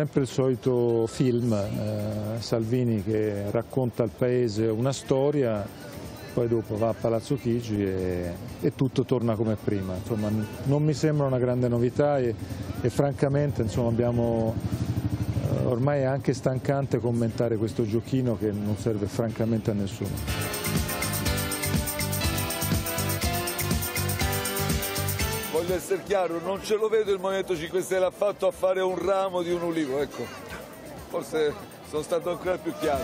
sempre il solito film, eh, Salvini che racconta al paese una storia, poi dopo va a Palazzo Chigi e, e tutto torna come prima. Insomma, non mi sembra una grande novità e, e francamente insomma, abbiamo, eh, ormai è anche stancante commentare questo giochino che non serve francamente a nessuno. essere chiaro, non ce lo vedo il Movimento 5 Stelle affatto a fare un ramo di un ulivo, ecco, forse sono stato ancora più chiaro.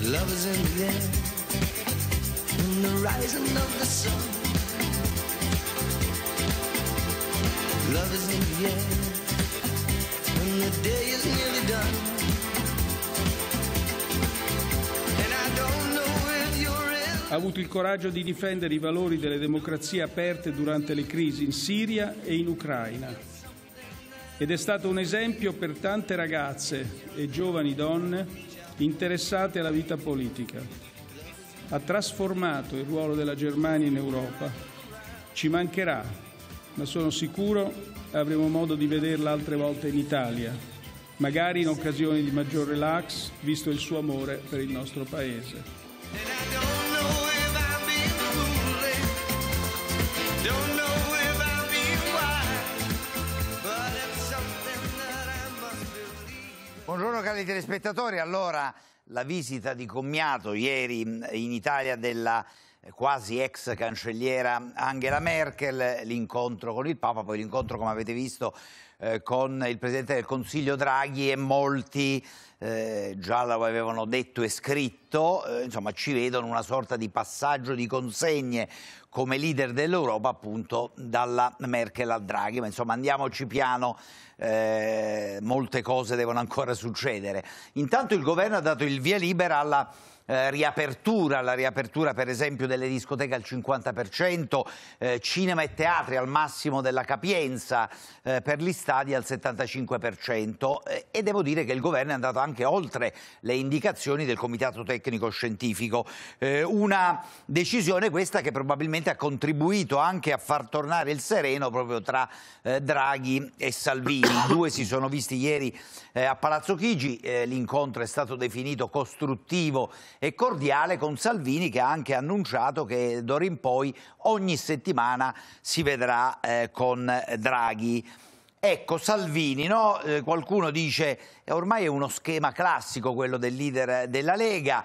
Love is in the air, in the rising of the sun. Love is in the air. Ha avuto il coraggio di difendere i valori delle democrazie aperte durante le crisi in Siria e in Ucraina ed è stato un esempio per tante ragazze e giovani donne interessate alla vita politica. Ha trasformato il ruolo della Germania in Europa. Ci mancherà, ma sono sicuro avremo modo di vederla altre volte in Italia, magari in occasione di maggior relax, visto il suo amore per il nostro Paese. Buongiorno cari telespettatori, allora la visita di commiato ieri in Italia della eh, quasi ex cancelliera Angela Merkel, l'incontro con il Papa, poi l'incontro, come avete visto, eh, con il Presidente del Consiglio Draghi e molti eh, già lo avevano detto e scritto, eh, insomma ci vedono una sorta di passaggio di consegne come leader dell'Europa appunto dalla Merkel al Draghi, ma insomma andiamoci piano, eh, molte cose devono ancora succedere. Intanto il governo ha dato il via libera alla eh, riapertura, la riapertura per esempio delle discoteche al 50%, eh, cinema e teatri al massimo della capienza, eh, per gli stadi al 75% eh, e devo dire che il governo è andato anche oltre le indicazioni del Comitato Tecnico Scientifico. Eh, una decisione questa che probabilmente ha contribuito anche a far tornare il sereno proprio tra Draghi e Salvini. I due si sono visti ieri a Palazzo Chigi, l'incontro è stato definito costruttivo e cordiale con Salvini che ha anche annunciato che d'ora in poi ogni settimana si vedrà eh, con Draghi. Ecco, Salvini, no? eh, qualcuno dice eh, ormai è uno schema classico quello del leader della Lega,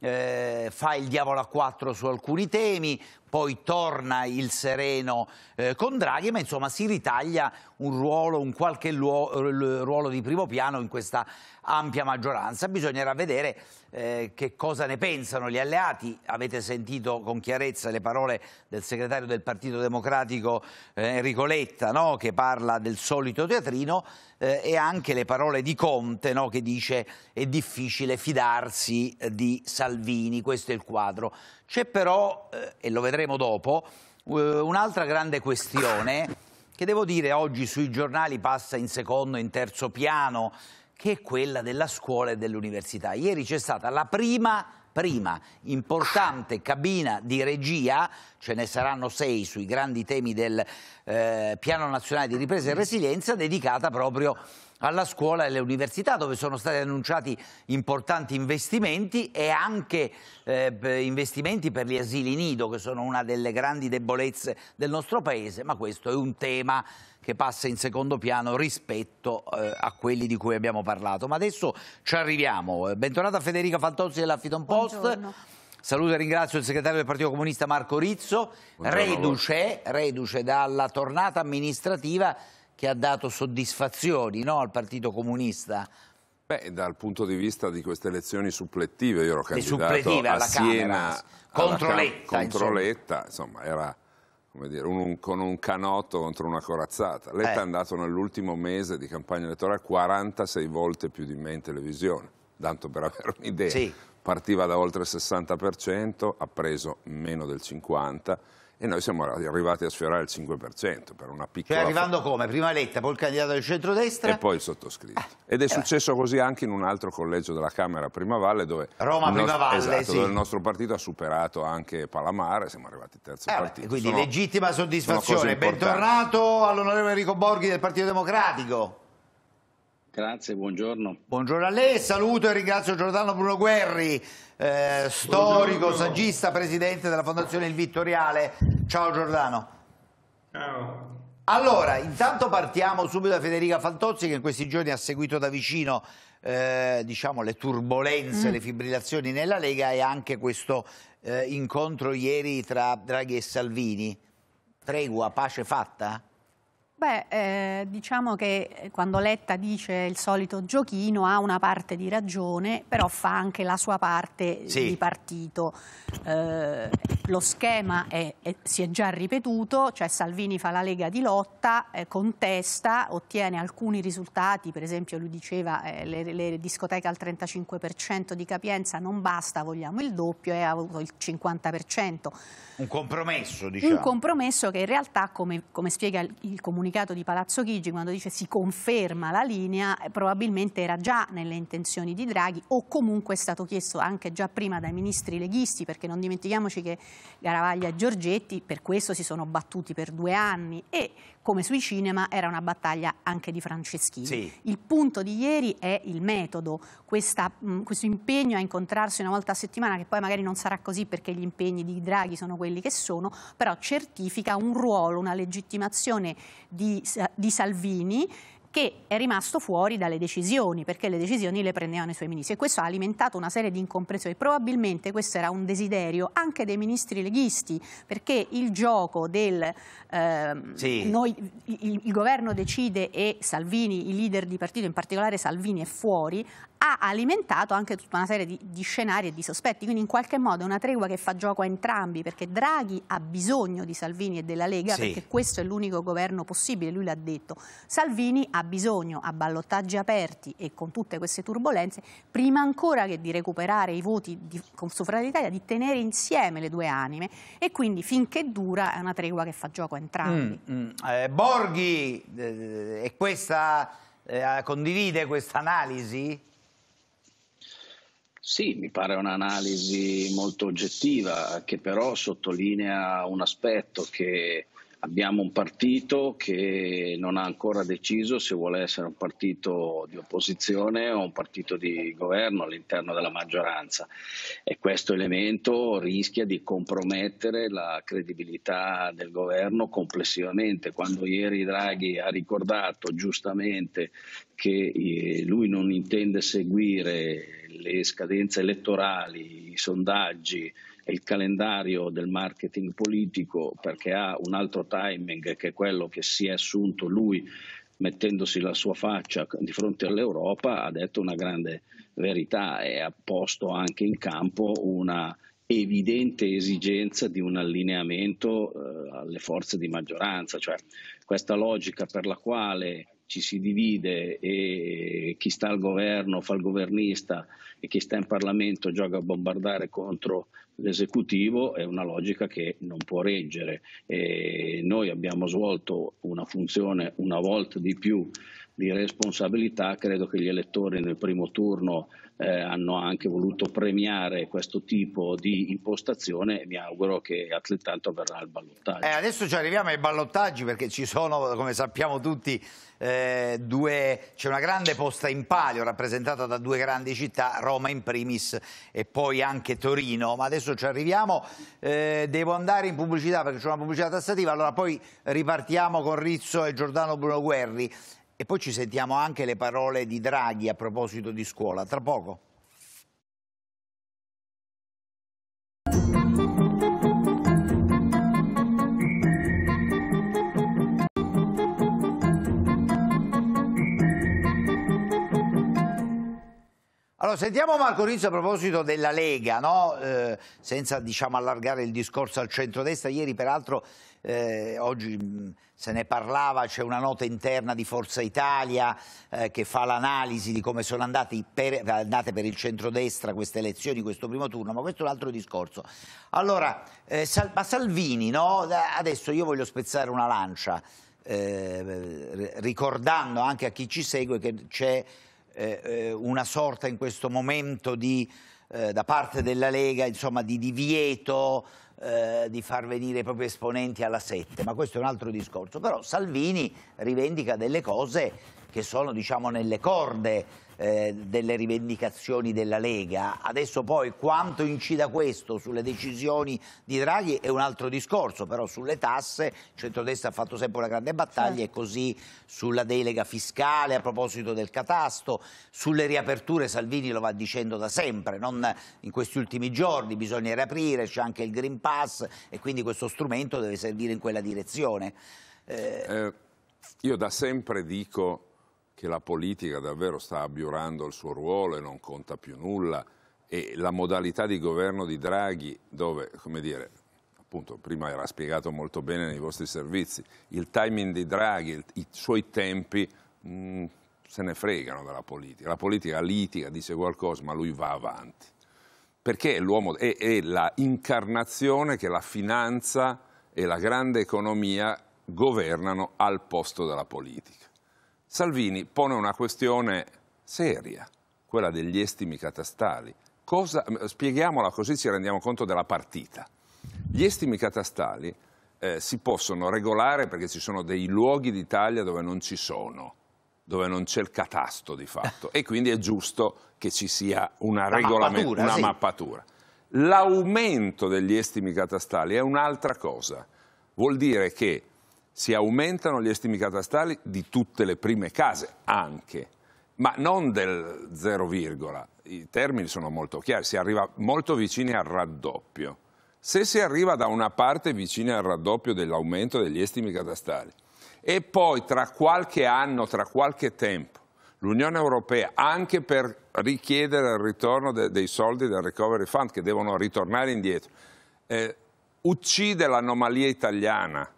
eh, fa il diavolo a quattro su alcuni temi, poi torna il sereno eh, con Draghi, ma insomma si ritaglia un ruolo, un qualche ruolo di primo piano in questa ampia maggioranza. Bisognerà vedere eh, che cosa ne pensano gli alleati. Avete sentito con chiarezza le parole del segretario del Partito Democratico eh, Enrico Letta, no? che parla del solito teatrino, eh, e anche le parole di Conte, no? che dice è difficile fidarsi di Salvini. Questo è il quadro. C'è però, eh, e lo vedremo dopo, eh, un'altra grande questione che devo dire oggi sui giornali passa in secondo e in terzo piano, che è quella della scuola e dell'università. Ieri c'è stata la prima, prima importante cabina di regia, ce ne saranno sei sui grandi temi del eh, Piano Nazionale di Ripresa e Resilienza, dedicata proprio a alla scuola e alle università dove sono stati annunciati importanti investimenti e anche eh, investimenti per gli asili nido che sono una delle grandi debolezze del nostro paese, ma questo è un tema che passa in secondo piano rispetto eh, a quelli di cui abbiamo parlato. Ma adesso ci arriviamo. Bentornata Federica Faltozzi dell'Affidon Post. Buongiorno. Saluto e ringrazio il segretario del Partito Comunista Marco Rizzo, reduce, reduce dalla tornata amministrativa che ha dato soddisfazioni no, al Partito Comunista? Beh, dal punto di vista di queste elezioni supplettive, io ero candidato alla a Siena contro Letta, contro Letta, insomma, era come dire, un, un, con un canotto contro una corazzata. Letta eh. è andato nell'ultimo mese di campagna elettorale 46 volte più di me in televisione, tanto per avere un'idea. Sì. Partiva da oltre il 60%, ha preso meno del 50%, e noi siamo arrivati a sfiorare il 5% per una piccola... Cioè arrivando come? Prima Letta, poi il candidato del centrodestra... E poi il sottoscritto. Ah, Ed è eh. successo così anche in un altro collegio della Camera, Primavalle, dove... Roma, Prima nostro, Primavalle, esatto, sì. dove il nostro partito ha superato anche Palamare, siamo arrivati terzo eh, partito. Quindi sono, legittima soddisfazione. Bentornato all'onorevole Enrico Borghi del Partito Democratico. Grazie, buongiorno. Buongiorno a lei, saluto e ringrazio Giordano Bruno Guerri, eh, storico, buongiorno. saggista, presidente della Fondazione Il Vittoriale. Ciao Giordano. Ciao. Allora, intanto partiamo subito da Federica Fantozzi che in questi giorni ha seguito da vicino eh, diciamo, le turbulenze, mm. le fibrillazioni nella Lega e anche questo eh, incontro ieri tra Draghi e Salvini. Tregua, pace fatta? Beh, eh, diciamo che eh, quando Letta dice il solito giochino ha una parte di ragione, però fa anche la sua parte sì. di partito. Eh, lo schema è, è, si è già ripetuto, cioè Salvini fa la Lega di lotta, eh, contesta, ottiene alcuni risultati, per esempio lui diceva eh, le, le discoteche al 35% di capienza non basta, vogliamo il doppio e ha avuto il 50%. Un compromesso, diciamo. Un compromesso che in realtà, come, come spiega il, il comunicato, comunicato di Palazzo Chigi quando dice si conferma la linea eh, probabilmente era già nelle intenzioni di Draghi o comunque è stato chiesto anche già prima dai ministri leghisti perché non dimentichiamoci che Garavaglia e Giorgetti per questo si sono battuti per due anni e come sui cinema era una battaglia anche di Franceschini. Sì. Il punto di ieri è il metodo, Questa, mh, questo impegno a incontrarsi una volta a settimana che poi magari non sarà così perché gli impegni di Draghi sono quelli che sono, però certifica un ruolo, una legittimazione di, di Salvini che è rimasto fuori dalle decisioni, perché le decisioni le prendevano i suoi ministri. E questo ha alimentato una serie di incomprensioni. Probabilmente questo era un desiderio anche dei ministri leghisti, perché il gioco del eh, sì. noi, il, il, governo decide e Salvini, i leader di partito, in particolare Salvini, è fuori, ha alimentato anche tutta una serie di, di scenari e di sospetti. Quindi in qualche modo è una tregua che fa gioco a entrambi, perché Draghi ha bisogno di Salvini e della Lega, sì. perché questo è l'unico governo possibile, lui l'ha detto. Salvini ha bisogno, a ballottaggi aperti e con tutte queste turbulenze, prima ancora che di recuperare i voti di, su Fratelli d'Italia, di tenere insieme le due anime e quindi finché dura è una tregua che fa gioco a entrambi. Mm, mm. Eh, Borghi, eh, questa, eh, condivide questa analisi? Sì, mi pare un'analisi molto oggettiva che però sottolinea un aspetto che abbiamo un partito che non ha ancora deciso se vuole essere un partito di opposizione o un partito di governo all'interno della maggioranza e questo elemento rischia di compromettere la credibilità del governo complessivamente. Quando ieri Draghi ha ricordato giustamente che eh, lui non intende seguire le scadenze elettorali, i sondaggi e il calendario del marketing politico perché ha un altro timing che è quello che si è assunto lui mettendosi la sua faccia di fronte all'Europa ha detto una grande verità e ha posto anche in campo una evidente esigenza di un allineamento eh, alle forze di maggioranza, cioè questa logica per la quale ci si divide e chi sta al governo fa il governista e chi sta in Parlamento gioca a bombardare contro l'esecutivo è una logica che non può reggere. E noi abbiamo svolto una funzione una volta di più di responsabilità, credo che gli elettori nel primo turno eh, hanno anche voluto premiare questo tipo di impostazione e mi auguro che altrettanto avverrà il ballottaggio. Eh, adesso ci arriviamo ai ballottaggi perché ci sono, come sappiamo tutti, eh, c'è una grande posta in palio rappresentata da due grandi città, Roma in primis e poi anche Torino, ma adesso ci arriviamo, eh, devo andare in pubblicità perché c'è una pubblicità tassativa, allora poi ripartiamo con Rizzo e Giordano Bruno Guerri. E poi ci sentiamo anche le parole di Draghi a proposito di scuola, tra poco. Allora, sentiamo Marco Rizzo a proposito della Lega, no? eh, senza diciamo, allargare il discorso al centrodestra. Ieri, peraltro, eh, oggi mh, se ne parlava, c'è una nota interna di Forza Italia eh, che fa l'analisi di come sono per, andate per il centrodestra queste elezioni, questo primo turno, ma questo è un altro discorso. Allora, eh, Sal ma Salvini, no? adesso io voglio spezzare una lancia, eh, ricordando anche a chi ci segue che c'è eh, eh, una sorta in questo momento di, eh, da parte della Lega insomma, di divieto di far venire i propri esponenti alla 7, ma questo è un altro discorso. Però Salvini rivendica delle cose che sono diciamo, nelle corde eh, delle rivendicazioni della Lega. Adesso poi quanto incida questo sulle decisioni di Draghi è un altro discorso, però sulle tasse il centrodestra ha fatto sempre una grande battaglia e così sulla delega fiscale a proposito del catasto, sulle riaperture Salvini lo va dicendo da sempre, non in questi ultimi giorni bisogna riaprire, c'è anche il Green Pass e quindi questo strumento deve servire in quella direzione. Eh... Eh, io da sempre dico che la politica davvero sta abiurando il suo ruolo e non conta più nulla e la modalità di governo di Draghi dove, come dire, appunto prima era spiegato molto bene nei vostri servizi, il timing di Draghi, il, i suoi tempi mh, mm, se ne fregano dalla politica, la politica litiga, dice qualcosa ma lui va avanti perché è l'uomo è, è la incarnazione che la finanza e la grande economia governano al posto della politica. Salvini pone una questione seria, quella degli estimi catastali. Cosa, spieghiamola così ci rendiamo conto della partita. Gli estimi catastali eh, si possono regolare perché ci sono dei luoghi d'Italia dove non ci sono, dove non c'è il catasto di fatto e quindi è giusto che ci sia una, mappatura, una sì. mappatura. L'aumento degli estimi catastali è un'altra cosa, vuol dire che si aumentano gli estimi catastali di tutte le prime case, anche, ma non del 0, i termini sono molto chiari, si arriva molto vicini al raddoppio. Se si arriva da una parte vicini al raddoppio dell'aumento degli estimi catastali e poi tra qualche anno, tra qualche tempo, l'Unione Europea, anche per richiedere il ritorno de dei soldi del Recovery Fund, che devono ritornare indietro, eh, uccide l'anomalia italiana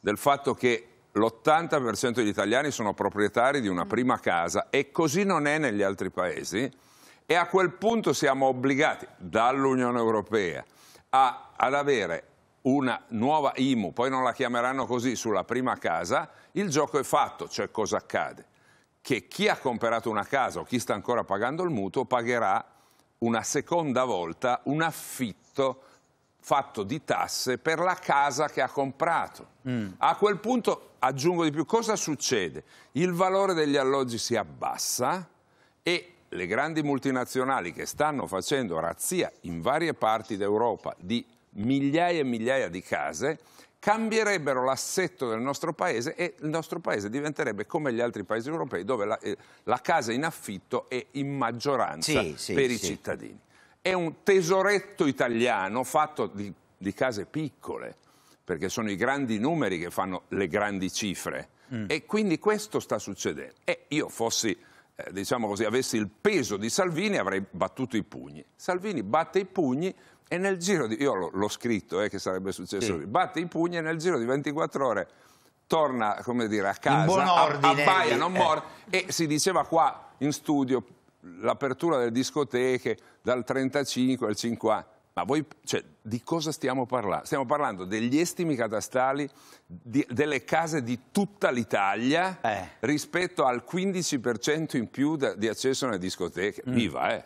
del fatto che l'80% degli italiani sono proprietari di una mm. prima casa e così non è negli altri paesi e a quel punto siamo obbligati dall'Unione Europea a, ad avere una nuova IMU, poi non la chiameranno così, sulla prima casa, il gioco è fatto, cioè cosa accade? Che chi ha comprato una casa o chi sta ancora pagando il mutuo pagherà una seconda volta un affitto fatto di tasse per la casa che ha comprato. Mm. A quel punto, aggiungo di più, cosa succede? Il valore degli alloggi si abbassa e le grandi multinazionali che stanno facendo razzia in varie parti d'Europa di migliaia e migliaia di case cambierebbero l'assetto del nostro paese e il nostro paese diventerebbe come gli altri paesi europei dove la, eh, la casa in affitto è in maggioranza sì, sì, per sì. i cittadini è un tesoretto italiano fatto di, di case piccole, perché sono i grandi numeri che fanno le grandi cifre. Mm. E quindi questo sta succedendo. E io fossi, eh, diciamo così, avessi il peso di Salvini avrei battuto i pugni. Salvini batte i pugni e nel giro di... Io l'ho scritto eh, che sarebbe successo. Sì. Batte i pugni e nel giro di 24 ore torna, come dire, a casa, ordine, abbaia, non eh. muore. Eh. E si diceva qua in studio l'apertura delle discoteche dal 35 al 50. Ma voi, cioè, di cosa stiamo parlando? Stiamo parlando degli estimi catastali di, delle case di tutta l'Italia eh. rispetto al 15% in più da, di accesso nelle discoteche. Mm. Viva, eh!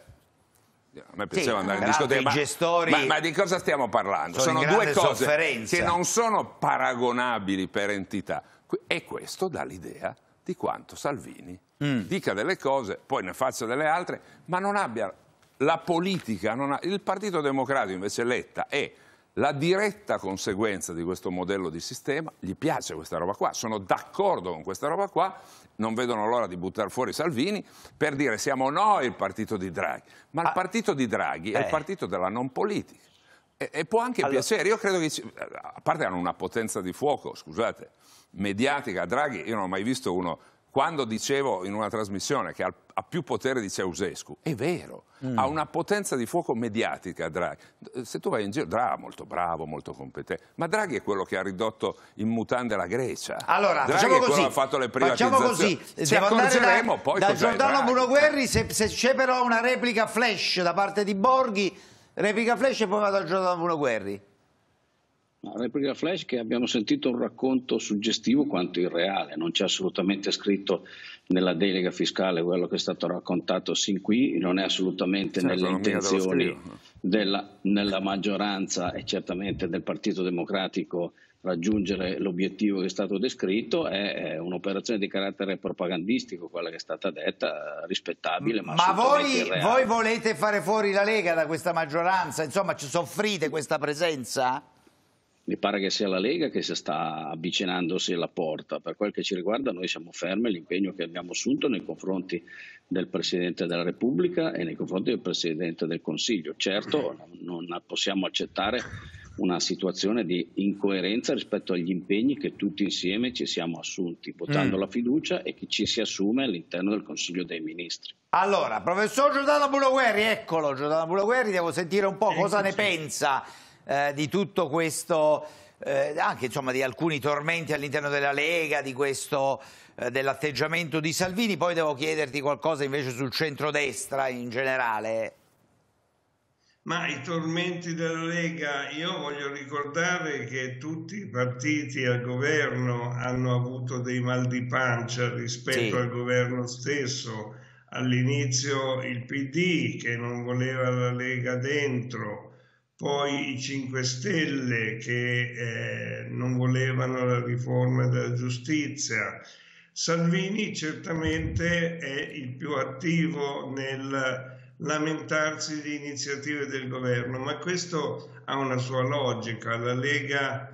A me piaceva sì, andare in discoteca, ma, gestori... ma, ma, di cosa stiamo parlando? Sono, sono due cose sofferenza. che non sono paragonabili per entità. E questo dà l'idea di quanto Salvini mm. dica delle cose, poi ne faccia delle altre, ma non abbia la politica. Ha... Il Partito Democratico invece eletta è la diretta conseguenza di questo modello di sistema, gli piace questa roba qua, sono d'accordo con questa roba qua, non vedono l'ora di buttare fuori Salvini per dire siamo noi il partito di Draghi, ma ah, il partito di Draghi eh. è il eh. partito della non politica e, e può anche allora. piacere, io credo che, ci... a parte hanno una potenza di fuoco, scusate, mediatica, Draghi, io non ho mai visto uno quando dicevo in una trasmissione che ha, più potere di Ceausescu, è vero, mm. ha una potenza di fuoco mediatica Draghi. Se tu vai in giro, Draghi è molto bravo, molto competente, ma Draghi è quello che ha ridotto in mutande la Grecia. Allora, Draghi facciamo che ha fatto le privatizzazioni. Facciamo così, ci accorgeremo da, poi da Giordano Brunoguerri se, se c'è però una replica flash da parte di Borghi, replica flash e poi vado a Giordano Guerri. La Replica Flash che abbiamo sentito un racconto suggestivo quanto irreale, non c'è assolutamente scritto nella delega fiscale quello che è stato raccontato sin qui, non è assolutamente certo, nelle intenzioni della nella maggioranza e certamente del Partito Democratico raggiungere l'obiettivo che è stato descritto, è un'operazione di carattere propagandistico quella che è stata detta, rispettabile. Ma, ma voi, voi volete fare fuori la Lega da questa maggioranza? Insomma, ci soffrite questa presenza? mi pare che sia la Lega che si sta avvicinandosi alla porta. Per quel che ci riguarda noi siamo fermi all'impegno che abbiamo assunto nei confronti del Presidente della Repubblica e nei confronti del Presidente del Consiglio. Certo non possiamo accettare una situazione di incoerenza rispetto agli impegni che tutti insieme ci siamo assunti, votando mm. la fiducia e che ci si assume all'interno del Consiglio dei Ministri. Allora, professor Giordano Buloguerri, eccolo Giordano Buloguerri, devo sentire un po' cosa ecco, ne sì. pensa eh, di tutto questo, eh, anche insomma, di alcuni tormenti all'interno della Lega, di questo, eh, dell'atteggiamento di Salvini. Poi devo chiederti qualcosa invece sul centrodestra in generale. Ma i tormenti della Lega, io voglio ricordare che tutti i partiti al governo hanno avuto dei mal di pancia rispetto sì. al governo stesso. All'inizio il PD che non voleva la Lega dentro, poi i 5 Stelle che eh, non volevano la riforma della giustizia. Salvini certamente è il più attivo nel lamentarsi di iniziative del governo, ma questo ha una sua logica. La Lega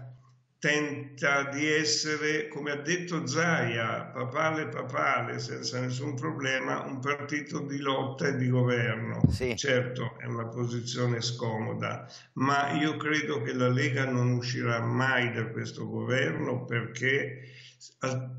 tenta di essere, come ha detto Zaia, papale papale, senza nessun problema, un partito di lotta e di governo. Sì. Certo, è una posizione scomoda, ma io credo che la Lega non uscirà mai da questo governo perché,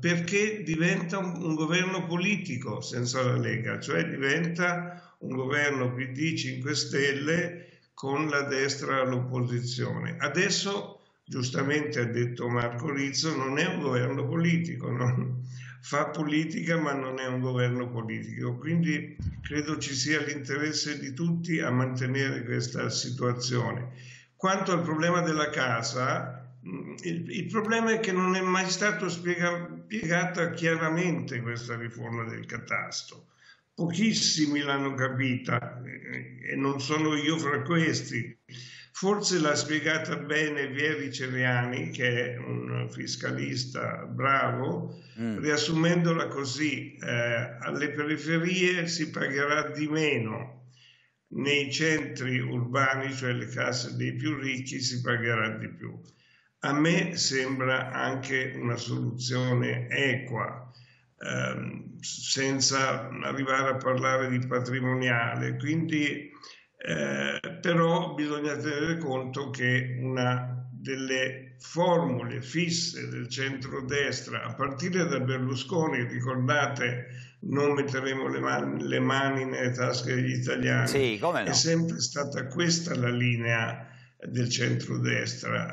perché diventa un, un governo politico senza la Lega, cioè diventa un governo PD 5 Stelle con la destra all'opposizione. Adesso giustamente ha detto Marco Rizzo, non è un governo politico, no? fa politica ma non è un governo politico. Quindi credo ci sia l'interesse di tutti a mantenere questa situazione. Quanto al problema della casa, mm, il, il problema è che non è mai stata spiega, spiegata chiaramente questa riforma del catasto. Pochissimi l'hanno capita eh, e non sono io fra questi Forse l'ha spiegata bene Vieri Ceriani, che è un fiscalista bravo, mm. riassumendola così, eh, alle periferie si pagherà di meno, nei centri urbani, cioè le case dei più ricchi, si pagherà di più. A me sembra anche una soluzione equa, ehm, senza arrivare a parlare di patrimoniale. Quindi eh, però bisogna tenere conto che una delle formule fisse del centrodestra, a partire da Berlusconi, ricordate, non metteremo le mani, le mani nelle tasche degli italiani, sì, no? è sempre stata questa la linea del centrodestra,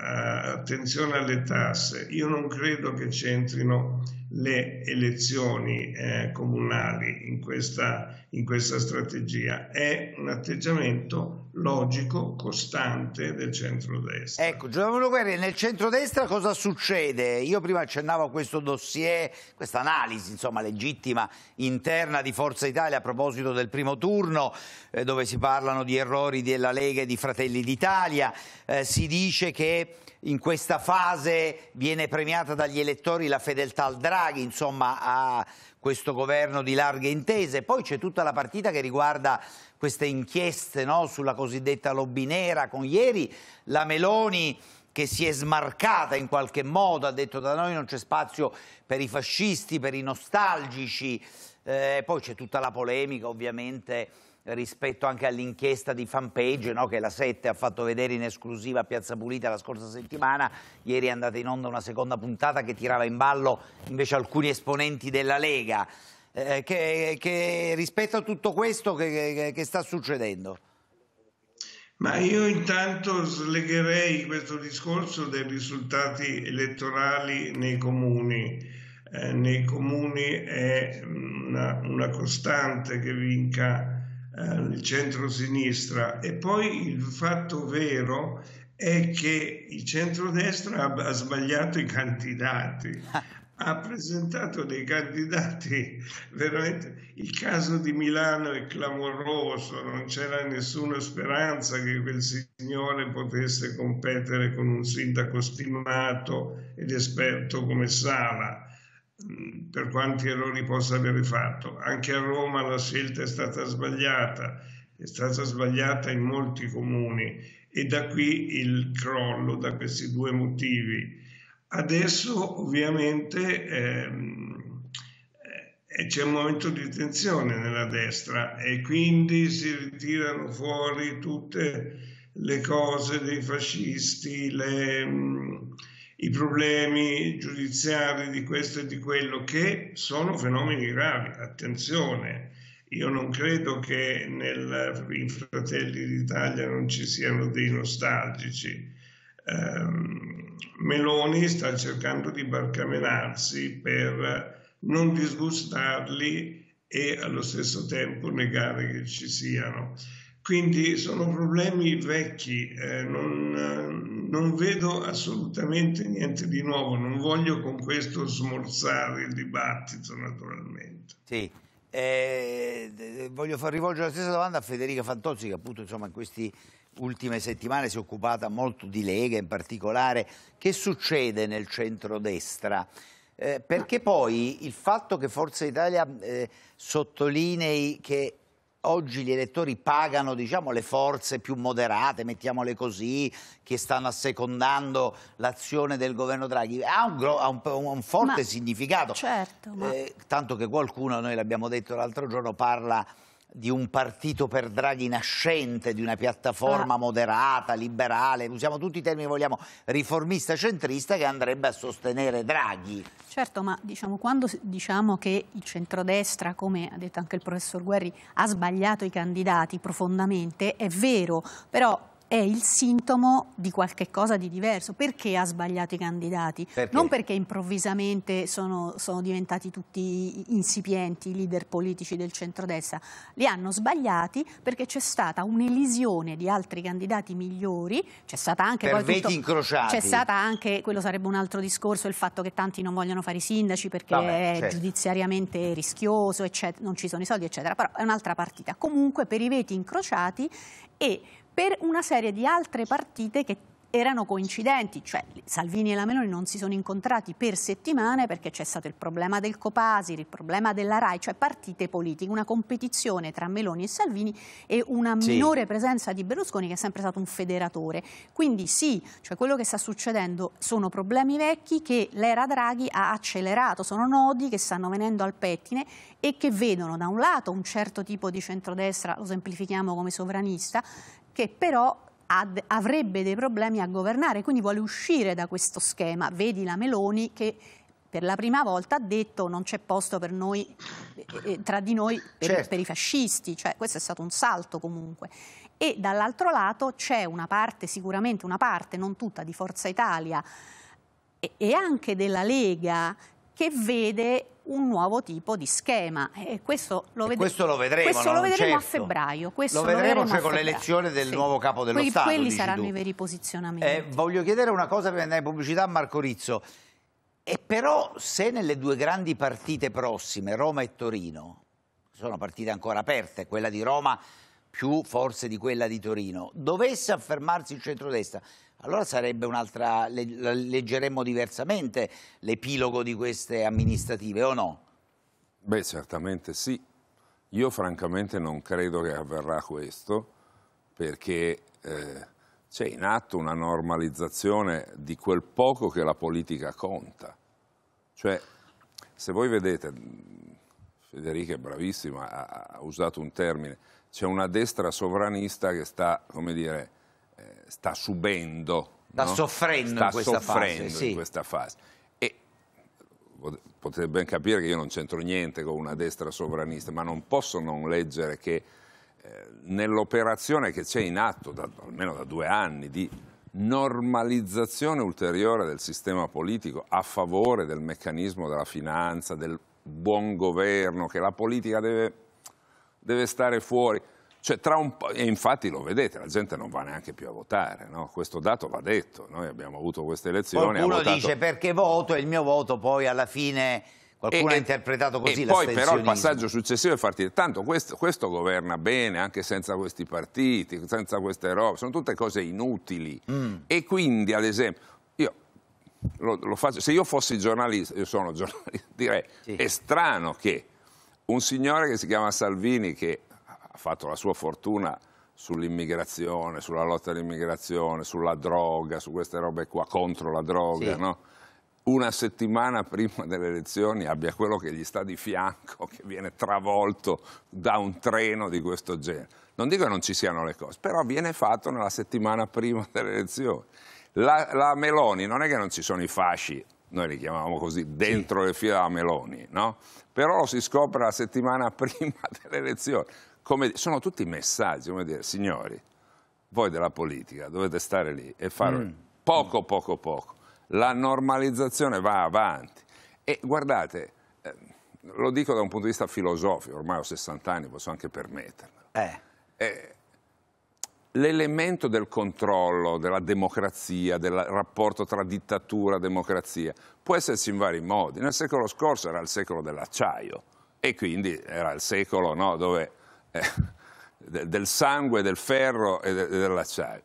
eh, attenzione alle tasse, io non credo che c'entrino le elezioni eh, comunali in questa, in questa strategia, è un atteggiamento logico, costante del centrodestra. Ecco, Giovanni Guerri, nel centrodestra cosa succede? Io prima accennavo a questo dossier, questa analisi insomma, legittima interna di Forza Italia a proposito del primo turno, eh, dove si parlano di errori della Lega e di Fratelli d'Italia eh, si dice che in questa fase viene premiata dagli elettori la fedeltà al Draghi, insomma a questo governo di larghe intese. Poi c'è tutta la partita che riguarda queste inchieste no, sulla cosiddetta lobby nera, con ieri la Meloni che si è smarcata in qualche modo, ha detto da noi non c'è spazio per i fascisti, per i nostalgici, eh, poi c'è tutta la polemica ovviamente rispetto anche all'inchiesta di fanpage no? che la 7 ha fatto vedere in esclusiva a Piazza Pulita la scorsa settimana. Ieri è andata in onda una seconda puntata che tirava in ballo invece alcuni esponenti della Lega. Eh, che, che, rispetto a tutto questo che, che, che sta succedendo? Ma io intanto slegherei questo discorso dei risultati elettorali nei comuni. Eh, nei comuni è una, una costante che vinca eh, il centro-sinistra e poi il fatto vero è che il centro-destra ha sbagliato i candidati. ha presentato dei candidati veramente il caso di Milano è clamoroso, non c'era nessuna speranza che quel signore potesse competere con un sindaco stimato ed esperto come Sala Mm, per quanti errori possa avere fatto. Anche a Roma la scelta è stata sbagliata, è stata sbagliata in molti comuni e da qui il crollo, da questi due motivi. Adesso ovviamente ehm, eh, c'è un momento di tensione nella destra e quindi si ritirano fuori tutte le cose dei fascisti, le... Mh, mm, i problemi giudiziari di questo e di quello, che sono fenomeni gravi. Attenzione, io non credo che nel, in Fratelli d'Italia non ci siano dei nostalgici. Um, Meloni sta cercando di barcamenarsi per non disgustarli e allo stesso tempo negare che ci siano. Quindi sono problemi vecchi, eh, non, non vedo assolutamente niente di nuovo, non voglio con questo smorzare il dibattito naturalmente. Sì. Eh, voglio far rivolgere la stessa domanda a Federica Fantozzi che appunto insomma, in queste ultime settimane si è occupata molto di Lega in particolare. Che succede nel centrodestra? Eh, perché poi il fatto che Forza Italia eh, sottolinei che oggi gli elettori pagano diciamo, le forze più moderate, mettiamole così, che stanno assecondando l'azione del governo Draghi, ha un, ha un, un forte ma, significato. Certo, ma... eh, tanto che qualcuno, noi l'abbiamo detto l'altro giorno, parla di un partito per Draghi nascente, di una piattaforma ah. moderata, liberale, usiamo tutti i termini che vogliamo, riformista centrista che andrebbe a sostenere Draghi. Certo, ma diciamo, quando diciamo che il centrodestra, come ha detto anche il professor Guerri, ha sbagliato i candidati profondamente, è vero, però è il sintomo di qualche cosa di diverso. Perché ha sbagliato i candidati? Perché? Non perché improvvisamente sono, sono, diventati tutti insipienti i leader politici del centrodestra. Li hanno sbagliati perché c'è stata un'elisione di altri candidati migliori. C'è stata anche... Per veti tutto, incrociati. C'è stata anche, quello sarebbe un altro discorso, il fatto che tanti non vogliono fare i sindaci perché Vabbè, è certo. giudiziariamente rischioso, eccetera, non ci sono i soldi, eccetera. Però è un'altra partita. Comunque per i veti incrociati e per una serie di altre partite che erano coincidenti, cioè Salvini e la Meloni non si sono incontrati per settimane perché c'è stato il problema del Copasir, il problema della RAI, cioè partite politiche, una competizione tra Meloni e Salvini e una minore presenza di Berlusconi che è sempre stato un federatore. Quindi sì, cioè quello che sta succedendo sono problemi vecchi che l'era Draghi ha accelerato, sono nodi che stanno venendo al pettine e che vedono da un lato un certo tipo di centrodestra, lo semplifichiamo come sovranista, che però ad, avrebbe dei problemi a governare, quindi vuole uscire da questo schema. Vedi la Meloni che per la prima volta ha detto non c'è posto per noi, eh, tra di noi per, certo. per, i fascisti, cioè questo è stato un salto comunque. E dall'altro lato c'è una parte, sicuramente una parte, non tutta, di Forza Italia e, e anche della Lega che vede un nuovo tipo di schema. E questo lo, ved e questo lo vedremo, questo lo vedremo certo. a febbraio. Questo lo vedremo, lo vedremo cioè con l'elezione del sì. nuovo capo dello quelli, Stato. Quelli saranno tu. i veri posizionamenti. Eh, voglio chiedere una cosa per andare in pubblicità a Marco Rizzo. E però se nelle due grandi partite prossime, Roma e Torino, sono partite ancora aperte, quella di Roma più forse di quella di Torino, dovesse affermarsi il centrodestra, allora sarebbe un'altra, leggeremmo diversamente l'epilogo di queste amministrative o no? Beh, certamente sì. Io francamente non credo che avverrà questo perché eh, c'è in atto una normalizzazione di quel poco che la politica conta. Cioè, se voi vedete, Federica è bravissima, ha, ha usato un termine, c'è una destra sovranista che sta, come dire, eh, sta subendo. Sta no? soffrendo, sta in, questa soffrendo fase, sì. in questa fase. E potete ben capire che io non c'entro niente con una destra sovranista, ma non posso non leggere che eh, nell'operazione che c'è in atto, da, almeno da due anni, di normalizzazione ulteriore del sistema politico a favore del meccanismo della finanza, del buon governo, che la politica deve deve stare fuori. Cioè, tra un e infatti lo vedete, la gente non va neanche più a votare, no? questo dato va detto, noi abbiamo avuto queste elezioni. Qualcuno votato... dice perché voto e il mio voto poi alla fine qualcuno e, ha interpretato così e poi però il passaggio successivo è far dire tanto questo, questo, governa bene anche senza questi partiti, senza queste robe, sono tutte cose inutili mm. e quindi ad esempio io lo, lo faccio, se io fossi giornalista, io sono giornalista, direi sì. è strano che un signore che si chiama Salvini che ha fatto la sua fortuna sull'immigrazione, sulla lotta all'immigrazione, sulla droga, su queste robe qua, contro la droga, sì. no? una settimana prima delle elezioni abbia quello che gli sta di fianco, che viene travolto da un treno di questo genere. Non dico che non ci siano le cose, però viene fatto nella settimana prima delle elezioni. La, la Meloni non è che non ci sono i fasci, noi li chiamavamo così, dentro sì. le fila della Meloni, no? Però lo si scopre la settimana prima delle elezioni. Come, sono tutti messaggi, come dire, signori, voi della politica dovete stare lì e fare mm. poco, poco, poco. La normalizzazione va avanti. E guardate, eh, lo dico da un punto di vista filosofico, ormai ho 60 anni, posso anche permetterlo. Eh. Eh, l'elemento del controllo, della democrazia, del rapporto tra dittatura e democrazia, può esserci in vari modi. Nel secolo scorso era il secolo dell'acciaio e quindi era il secolo no, dove, eh, del sangue, del ferro e dell'acciaio.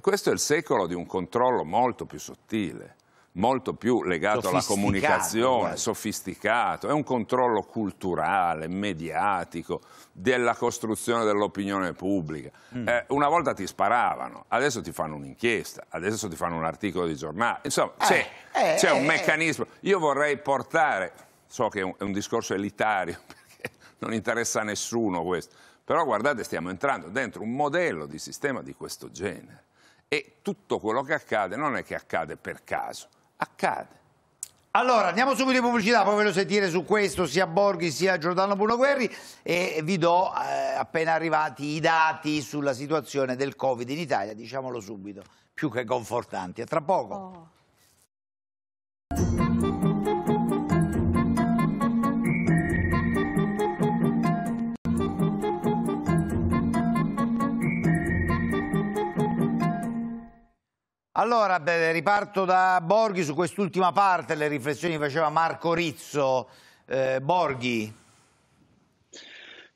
questo è il secolo di un controllo molto più sottile molto più legato alla comunicazione, guarda. sofisticato, è un controllo culturale, mediatico, della costruzione dell'opinione pubblica. Mm. Eh, una volta ti sparavano, adesso ti fanno un'inchiesta, adesso ti fanno un articolo di giornale, insomma eh, c'è, eh, eh, un meccanismo. Eh. Io vorrei portare, so che è un, è un discorso elitario, perché non interessa a nessuno questo, però guardate stiamo entrando dentro un modello di sistema di questo genere e tutto quello che accade non è che accade per caso, accade. Allora, andiamo subito in pubblicità, poi ve lo sentire su questo, sia Borghi sia Giordano Brunoguerri e vi do eh, appena arrivati i dati sulla situazione del Covid in Italia, diciamolo subito, più che confortanti. A tra poco. Oh. Allora, beh, riparto da Borghi su quest'ultima parte, le riflessioni che faceva Marco Rizzo. Eh, Borghi.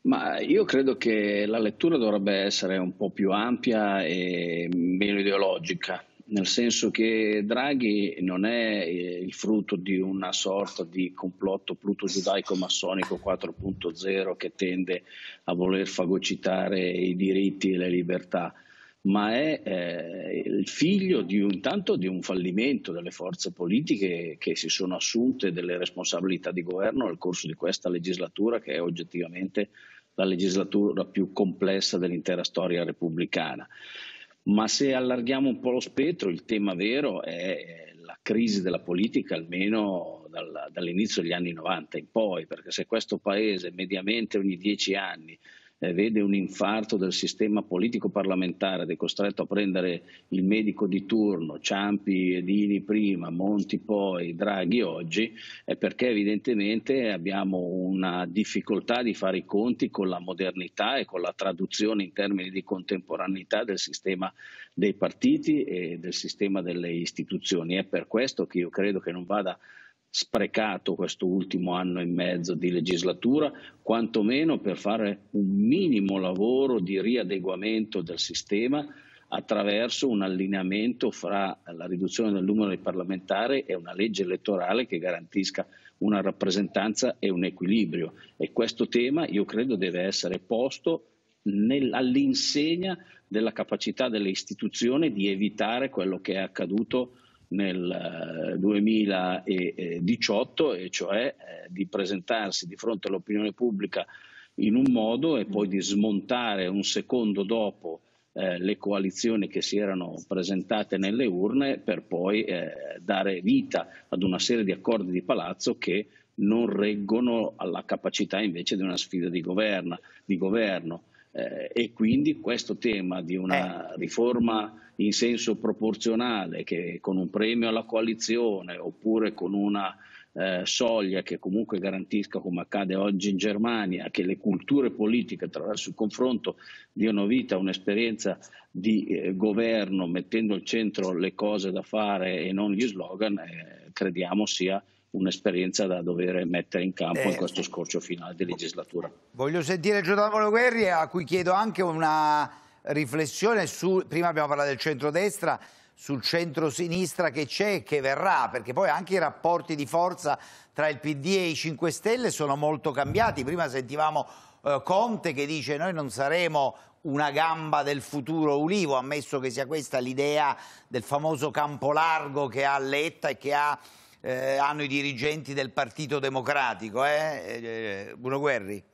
Ma io credo che la lettura dovrebbe essere un po' più ampia e meno ideologica, nel senso che Draghi non è eh, il frutto di una sorta di complotto pluto-giudaico-massonico 4.0 che tende a voler fagocitare i diritti e le libertà ma è eh, il figlio di un, tanto di un fallimento delle forze politiche che si sono assunte delle responsabilità di governo nel corso di questa legislatura che è oggettivamente la legislatura più complessa dell'intera storia repubblicana. Ma se allarghiamo un po' lo spettro, il tema vero è la crisi della politica, almeno dall'inizio degli anni 90 in poi, perché se questo Paese mediamente ogni dieci anni eh, vede un infarto del sistema politico parlamentare ed è costretto a prendere il medico di turno, Ciampi e Edini prima, Monti poi, Draghi oggi, è eh, perché evidentemente abbiamo una difficoltà di fare i conti con la modernità e con la traduzione in termini di contemporaneità del sistema dei partiti e del sistema delle istituzioni. È per questo che io credo che non vada sprecato questo ultimo anno e mezzo di legislatura, quantomeno per fare un minimo lavoro di riadeguamento del sistema attraverso un allineamento fra la riduzione del numero dei parlamentari e una legge elettorale che garantisca una rappresentanza e un equilibrio. E questo tema io credo deve essere posto all'insegna della capacità delle istituzioni di evitare quello che è accaduto nel 2018 eh, e cioè eh, di presentarsi di fronte all'opinione pubblica in un modo e poi di smontare un secondo dopo eh, le coalizioni che si erano presentate nelle urne per poi dare vita ad una serie di accordi di palazzo che non reggono alla capacità invece di una sfida di governo. Di governo. Eh, e quindi questo tema di una eh. riforma in senso proporzionale che con un premio alla coalizione oppure con una eh, soglia che comunque garantisca come accade oggi in Germania che le culture politiche attraverso il confronto diano vita a un'esperienza di eh, governo mettendo al centro le cose da fare e non gli slogan eh, crediamo sia un'esperienza da dover mettere in campo eh, in questo scorcio finale di legislatura. Voglio sentire Giordano Guerri a cui chiedo anche una riflessione su, prima abbiamo parlato del centrodestra, sul centrosinistra che c'è e che verrà, perché poi anche i rapporti di forza tra il PD e i 5 Stelle sono molto cambiati. Prima sentivamo eh, Conte che dice noi non saremo una gamba del futuro Ulivo, ammesso che sia questa l'idea del famoso campo largo che ha Letta e che ha eh, hanno i dirigenti del Partito Democratico, eh? eh, eh Bruno Guerri?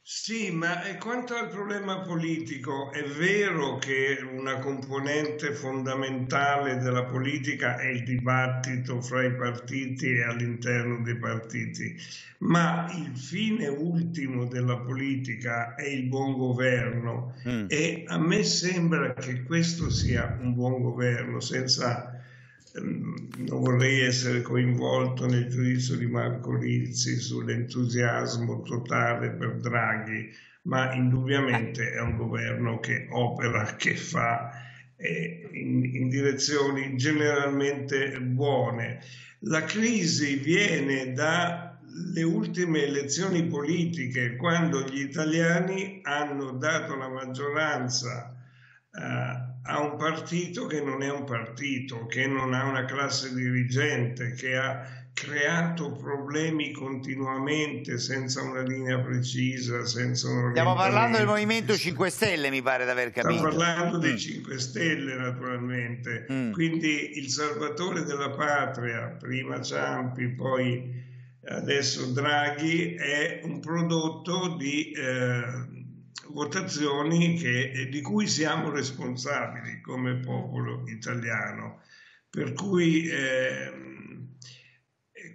Sì, ma quanto al problema politico, è vero che una componente fondamentale della politica è il dibattito fra i partiti e all'interno dei partiti, ma il fine ultimo della politica è il buon governo mm. e a me sembra che questo sia un buon governo senza Ehm, non vorrei essere coinvolto nel giudizio di Marco Rizzi sull'entusiasmo totale per Draghi, ma indubbiamente è un governo che opera, che fa in, in direzioni generalmente buone. La crisi viene dalle ultime elezioni politiche, quando gli italiani hanno dato la maggioranza eh, a un partito che non è un partito, che non ha una classe dirigente, che ha creato problemi continuamente senza una linea precisa, senza un Stiamo parlando del Movimento 5 Stelle, mi pare di aver capito. Stiamo parlando mm. dei 5 Stelle, naturalmente. Mm. Quindi il salvatore della patria, prima Ciampi, poi adesso Draghi, è un prodotto di... Eh, quotazioni che, eh, di cui siamo responsabili come popolo italiano. Per cui eh,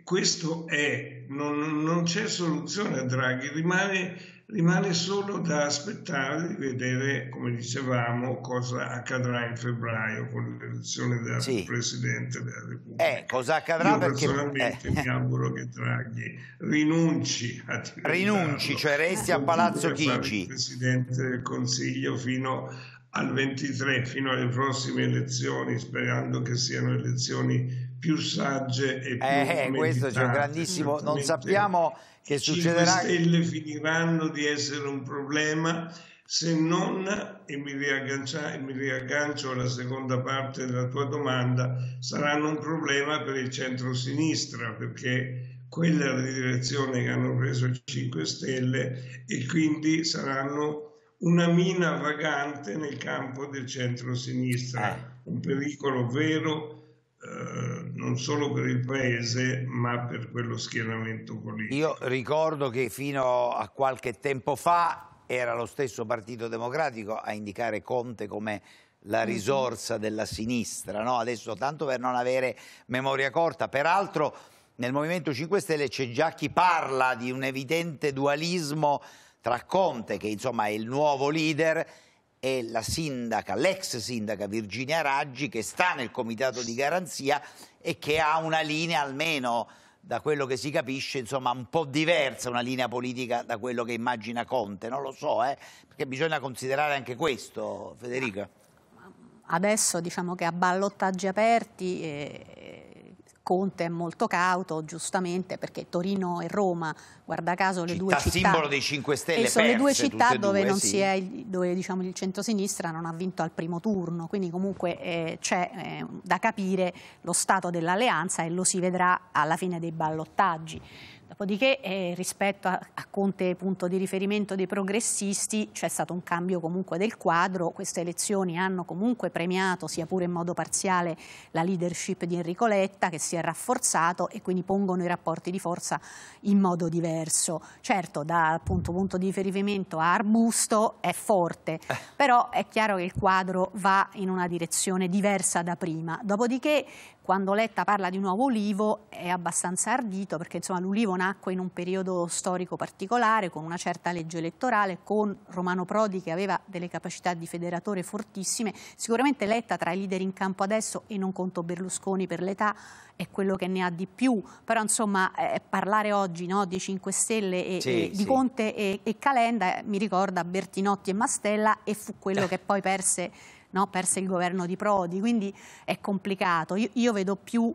questo è, non, non c'è soluzione a Draghi, rimane Rimane solo da aspettare di vedere, come dicevamo, cosa accadrà in febbraio con l'elezione del sì. Presidente della Repubblica. Eh, cosa accadrà? Io perché... personalmente eh. mi auguro che Draghi rinunci a Rinunci, cioè resti a Palazzo Chigi. Presidente del Consiglio fino al 23, fino alle prossime elezioni, sperando che siano elezioni più sagge e più eh, eh questo c'è un grandissimo non sappiamo che succederà le stelle finiranno di essere un problema se non e mi, mi riaggancio alla seconda parte della tua domanda saranno un problema per il centro-sinistra perché quella è la direzione che hanno preso i 5 Stelle e quindi saranno una mina vagante nel campo del centro-sinistra, eh. un pericolo vero eh, non solo per il paese ma per quello schieramento politico. Io ricordo che fino a qualche tempo fa era lo stesso Partito Democratico a indicare Conte come la mm-hmm. risorsa della sinistra, no? adesso tanto per non avere memoria corta, peraltro nel Movimento 5 Stelle c'è già chi parla di un evidente dualismo tra Conte, che insomma è il nuovo leader, è la sindaca, l'ex sindaca Virginia Raggi che sta nel comitato di garanzia e che ha una linea almeno da quello che si capisce, insomma, un po' diversa una linea politica da quello che immagina Conte, non lo so, eh? perché bisogna considerare anche questo, Federica. Adesso diciamo che a ballottaggi aperti eh, Conte è molto cauto, giustamente, perché Torino e Roma, guarda caso, le città due città... simbolo dei 5 Stelle, Sono le due città dove, due, sì. è, dove diciamo, il centrosinistra non ha vinto al primo turno, quindi comunque eh, c'è eh, da capire lo stato dell'alleanza e lo si vedrà alla fine dei ballottaggi. Dopodiché eh, rispetto a, a, Conte punto di riferimento dei progressisti c'è stato un cambio comunque del quadro, queste elezioni hanno comunque premiato sia pure in modo parziale la leadership di Enrico Letta che si è rafforzato e quindi pongono i rapporti di forza in modo diverso. Certo da appunto, punto di riferimento a Arbusto è forte, eh. però è chiaro che il quadro va in una direzione diversa da prima. Dopodiché quando Letta parla di nuovo ulivo è abbastanza ardito perché l'ulivo nacque in un periodo storico particolare con una certa legge elettorale, con Romano Prodi che aveva delle capacità di federatore fortissime. Sicuramente Letta tra i leader in campo adesso, e non conto Berlusconi per l'età, è quello che ne ha di più, però insomma eh, parlare oggi no, di 5 Stelle e, sì, e di sì. Conte e, e Calenda eh, mi ricorda Bertinotti e Mastella e fu quello eh. che poi perse no? perse il governo di Prodi, quindi è complicato. Io, io vedo più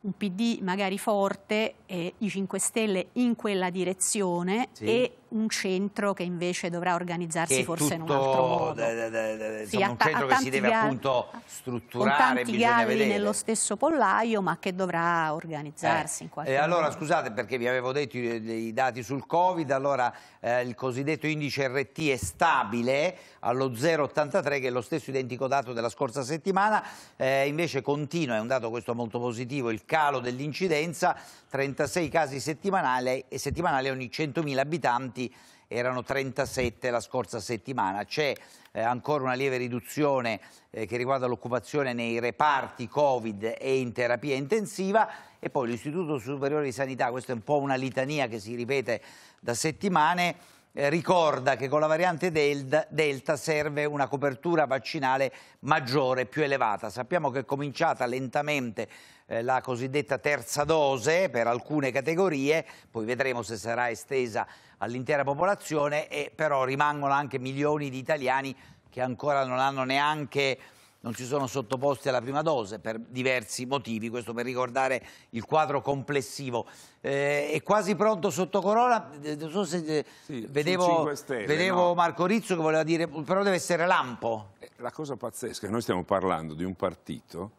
un PD magari forte e i 5 Stelle in quella direzione sì. e un centro che invece dovrà organizzarsi forse in un altro modo. Da, da, da, da sì, insomma, un centro che si deve appunto strutturare, bisogna vedere. nello stesso pollaio, ma che dovrà organizzarsi eh. in qualche eh, allora, modo. Allora, scusate perché vi avevo detto i, dati sul Covid, allora eh, il cosiddetto indice RT è stabile allo 0,83 che è lo stesso identico dato della scorsa settimana, eh, invece continua, è un dato questo molto positivo, il calo dell'incidenza, 36 casi settimanali, settimanali ogni 100.000 abitanti ammalati erano 37 la scorsa settimana. C'è eh, ancora una lieve riduzione eh, che riguarda l'occupazione nei reparti Covid e in terapia intensiva e poi l'Istituto Superiore di Sanità, questa è un po' una litania che si ripete da settimane, eh, ricorda che con la variante del Delta serve una copertura vaccinale maggiore, più elevata. Sappiamo che è cominciata lentamente eh, la cosiddetta terza dose per alcune categorie, poi vedremo se sarà estesa all'intera popolazione, e però rimangono anche milioni di italiani che ancora non hanno neanche non si sono sottoposti alla prima dose per diversi motivi, questo per ricordare il quadro complessivo. Eh, è quasi pronto sotto Corona, eh, non so se eh, sì, vedevo, stelle, vedevo no? Marco Rizzo che voleva dire, però deve essere lampo. La cosa pazzesca, noi stiamo parlando di un partito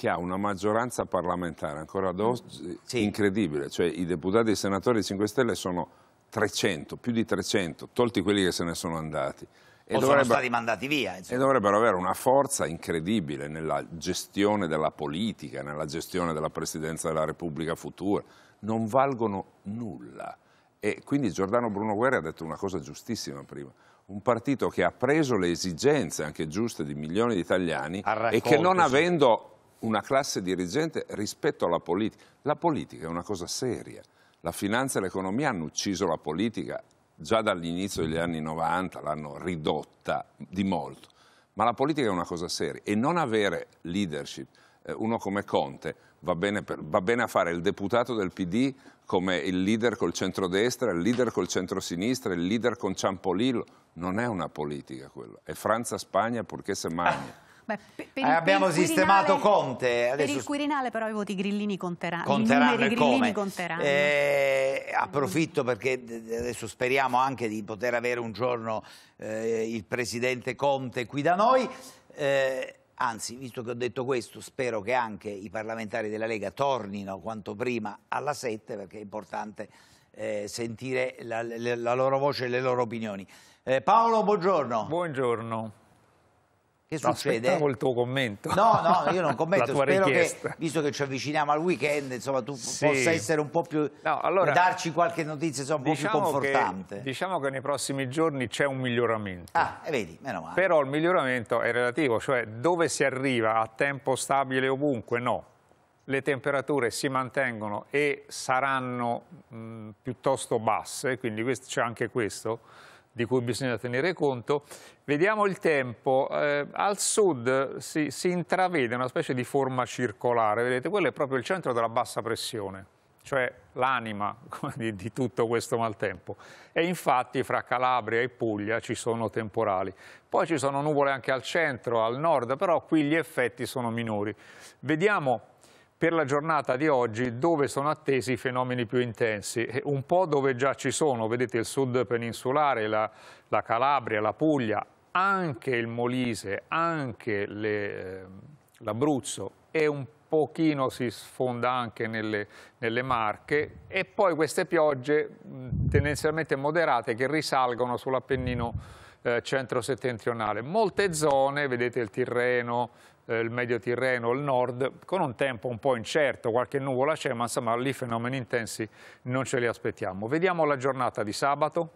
che ha una maggioranza parlamentare ancora ad oggi sì. incredibile, cioè i deputati e i senatori 5 Stelle sono 300, più di 300, tolti quelli che se ne sono andati. E o sono stati mandati via. Insomma. E dovrebbero avere una forza incredibile nella gestione della politica, nella gestione della presidenza della Repubblica futura. Non valgono nulla. E quindi Giordano Bruno Guerri ha detto una cosa giustissima prima un partito che ha preso le esigenze anche giuste di milioni di italiani e che non avendo una classe dirigente rispetto alla politica. La politica è una cosa seria. La finanza e l'economia hanno ucciso la politica già dall'inizio degli anni 90, l'hanno ridotta di molto. Ma la politica è una cosa seria e non avere leadership, eh, uno come Conte, va bene, per, va bene a fare il deputato del PD come il leader col centrodestra, il leader col centrosinistra, il leader con Ciampolillo. Non è una politica quella, è Franza-Spagna purché se magna. per, eh, abbiamo per sistemato Conte. Adesso... Per il Quirinale però i voti grillini conteranno. Conteranno i grillini conteranno. Eh, approfitto perché adesso speriamo anche di poter avere un giorno eh, il Presidente Conte qui da noi. Eh, anzi, visto che ho detto questo, spero che anche i parlamentari della Lega tornino quanto prima alla 7 perché è importante eh, sentire la, la, loro voce e le loro opinioni. Eh, Paolo, buongiorno. Buongiorno. Che no, succede? Aspettavo il tuo commento. No, no, io non commento, spero richiesta. che, visto che ci avviciniamo al weekend, insomma, tu sì. possa essere un po' più... No, allora, darci qualche notizia insomma, un diciamo po' più diciamo confortante. Che, diciamo che nei prossimi giorni c'è un miglioramento. Ah, e vedi, meno male. Però il miglioramento è relativo, cioè dove si arriva a tempo stabile ovunque, no. Le temperature si mantengono e saranno mh, piuttosto basse, quindi c'è anche questo di cui bisogna tenere conto. Vediamo il tempo, eh, al sud si, si intravede una specie di forma circolare, vedete quello è proprio il centro della bassa pressione cioè l'anima di, di, tutto questo maltempo. E infatti fra Calabria e Puglia ci sono temporali. Poi ci sono nuvole anche al centro, al nord, però qui gli effetti sono minori. Vediamo per la giornata di oggi dove sono attesi i fenomeni più intensi, un po' dove già ci sono, vedete il sud peninsulare, la, la Calabria, la Puglia, anche il Molise, anche ehm, l'Abruzzo e un pochino si sfonda anche nelle, nelle, Marche e poi queste piogge tendenzialmente moderate che risalgono sull'Appennino eh, centro-settentrionale. Molte zone, vedete il Tirreno, eh, il medio Tirreno, il nord, con un tempo un po' incerto, qualche nuvola c'è, ma insomma lì fenomeni intensi non ce li aspettiamo. Vediamo la giornata di sabato